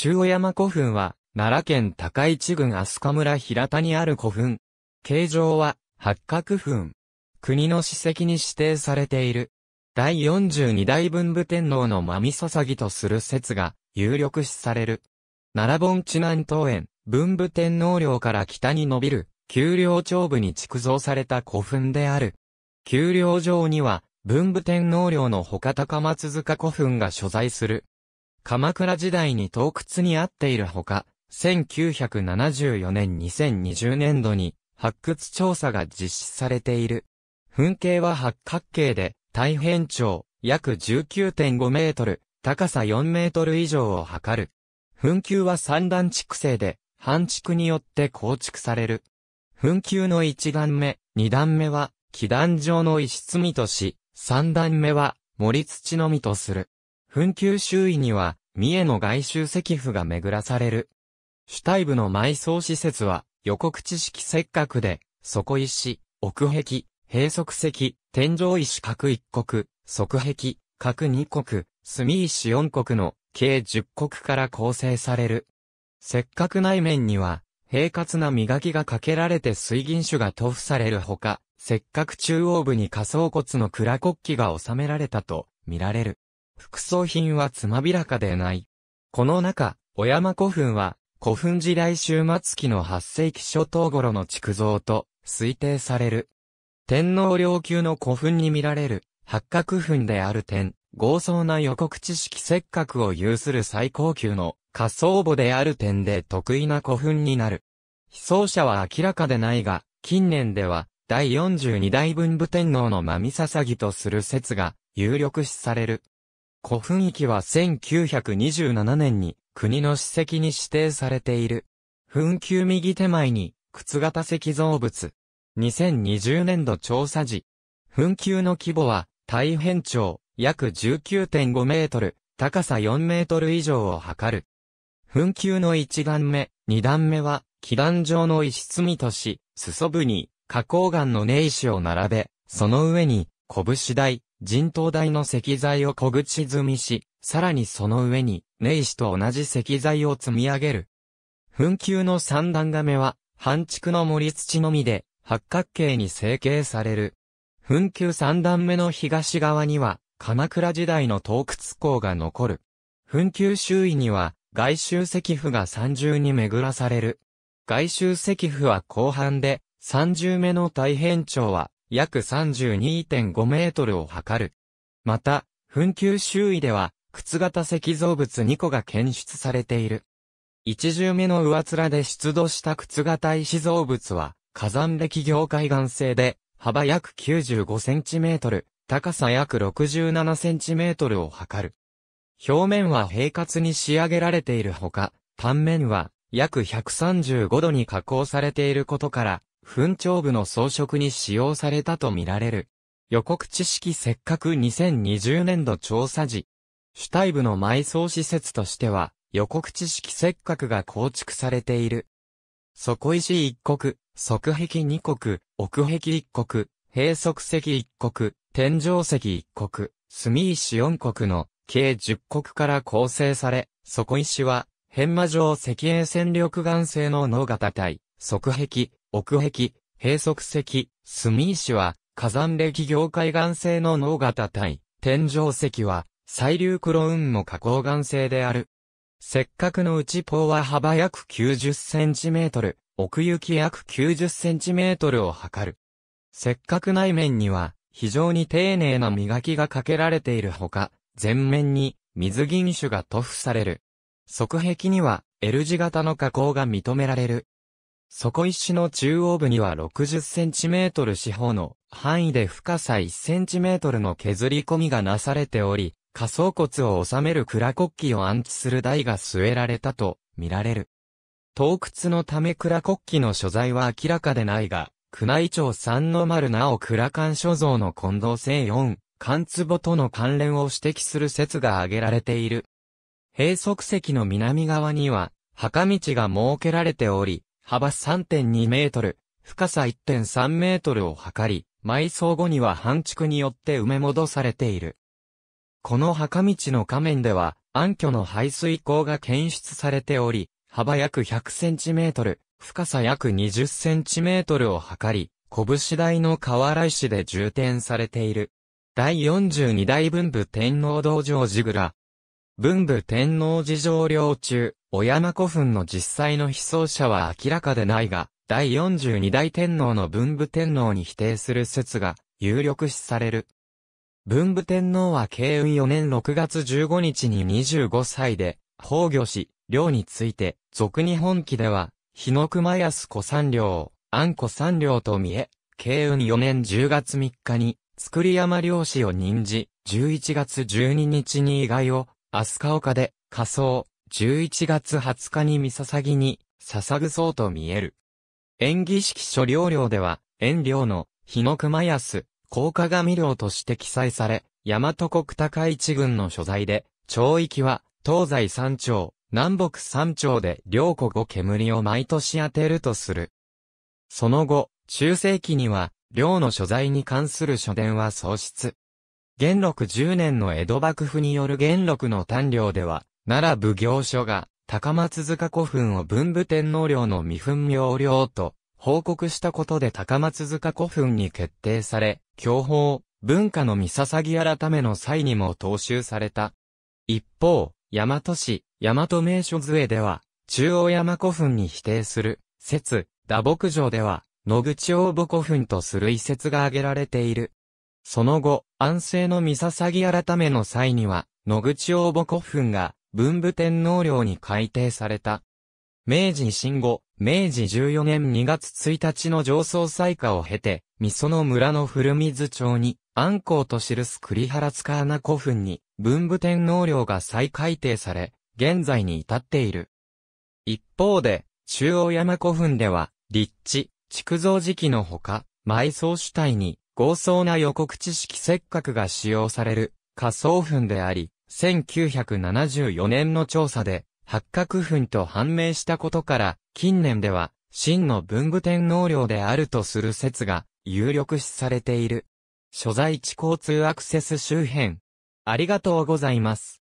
中央山古墳は、奈良県高市郡飛鳥村平田にある古墳。形状は、八角墳。国の史跡に指定されている。第42代文武天皇の真ささぎとする説が、有力視される。奈良盆地南東園、文武天皇陵から北に伸びる、丘陵長部に築造された古墳である。丘陵上には、文武天皇陵の他高松塚古墳が所在する。鎌倉時代に洞窟にあっているほか、1974年2020年度に発掘調査が実施されている。噴景は八角形で、大変長、約19.5メートル、高さ4メートル以上を測る。噴球は三段築成で、半築によって構築される。噴球の一段目、二段目は、基段状の石積みとし、三段目は、森土のみとする。噴球周囲には、三重の外周石府が巡らされる。主体部の埋葬施設は、予告知識せっかくで、底石、奥壁、閉塞石、天井石各一国、側壁、各二国、墨石四国の計十国から構成される。せっかく内面には、平滑な磨きがかけられて水銀種が塗布されるほか、せっかく中央部に仮想骨の蔵国旗が収められたと見られる。副葬品はつまびらかでない。この中、小山古墳は、古墳時代終末期の8世紀初頭頃の築造と推定される。天皇陵級の古墳に見られる八角墳である点、豪壮な予告知識せっかくを有する最高級の仮想墓である点で得意な古墳になる。被葬者は明らかでないが、近年では第42代文武天皇のまみささぎとする説が有力視される。古墳域は1927年に国の史跡に指定されている。墳丘右手前に、靴型石造物。2020年度調査時。墳丘の規模は、大変長、約19.5メートル、高さ4メートル以上を測る。墳丘の1段目、2段目は、基段状の石積みとし、裾部に、花崗岩の根石を並べ、その上に、拳台、人頭台の石材を小口積みし、さらにその上に、根石と同じ石材を積み上げる。墳丘の三段亀は、半築の盛り土のみで、八角形に成形される。墳丘三段目の東側には、鎌倉時代の洞窟港が残る。墳丘周囲には、外周石符が三重に巡らされる。外周石符は後半で、三重目の大変長は、約32.5メートルを測る。また、墳丘周囲では、靴型石造物2個が検出されている。一重目の上面で出土した靴型石造物は、火山歴業海岸製で、幅約95センチメートル、高さ約67センチメートルを測る。表面は平滑に仕上げられているほか、端面は約135度に加工されていることから、墳頂部の装飾に使用されたとみられる。予告知識せっかく2020年度調査時、主体部の埋葬施設としては、予告知識せっかくが構築されている。底石一国、側壁二国、奥壁一国、閉塞石一国、天井石一国、墨石四国の計十国から構成され、底石は、変魔状石英戦力岩性の脳型体、側壁、奥壁、閉塞石、住石は、火山歴業海岸性の脳型体、天井石は、細流黒雲も加工岩性である。せっかくの内方は幅約90センチメートル、奥行き約90センチメートルを測る。せっかく内面には、非常に丁寧な磨きがかけられているほか、全面に水銀種が塗布される。側壁には L 字型の加工が認められる。底石の中央部には6 0トル四方の範囲で深さ1トルの削り込みがなされており、仮想骨を収める蔵国旗を安置する台が据えられたと見られる。洞窟のため蔵国旗の所在は明らかでないが、宮内庁三の丸なお蔵館所蔵の近藤聖四、関壺との関連を指摘する説が挙げられている。閉塞石の南側には、墓道が設けられており、幅3.2メートル、深さ1.3メートルを測り、埋葬後には半築によって埋め戻されている。この墓道の仮面では、暗渠の排水口が検出されており、幅約100センチメートル、深さ約20センチメートルを測り、拳台の河原石で充填されている。第42代文部天皇道場グ蔵、文武天皇事情領中、小山古墳の実際の被葬者は明らかでないが、第42代天皇の文武天皇に否定する説が有力視される。文武天皇は慶運4年6月15日に25歳で、崩御し、領について、俗日本記では、日の熊安子三領、安子三領と見え、慶運4年10月3日に、作り山漁師を任じ、11月12日に意外を飛鳥丘で、仮装、11月20日に三さぎに、捧ぐそうと見える。演技式書料料では、遠領の、日の熊安、高価紙料として記載され、大和国高一軍の所在で、町域は、東西三町、南北三町で両国を煙を毎年当てるとする。その後、中世紀には、両の所在に関する書伝は喪失。元禄10年の江戸幕府による元禄の丹領では、奈良奉行所が、高松塚古墳を文武天皇領の未墳明領と、報告したことで高松塚古墳に決定され、教法、文化の見捧ぎ改めの際にも踏襲された。一方、大和市、大和名所杖では、中央山古墳に否定する、説、打牧場では、野口応募古墳とする遺説が挙げられている。その後、安政の三捧ぎ改めの際には、野口応募古墳が文武天皇陵に改定された。明治維新後、明治14年2月1日の上層採火を経て、味噌の村の古水町に、安光と記す栗原塚穴古墳に、文武天皇陵が再改定され、現在に至っている。一方で、中央山古墳では、立地、築造時期のほか、埋葬主体に、豪壮な予告知識せっかくが使用される仮想墳であり、1974年の調査で八角墳と判明したことから、近年では真の文武天皇陵であるとする説が有力視されている。所在地交通アクセス周辺。ありがとうございます。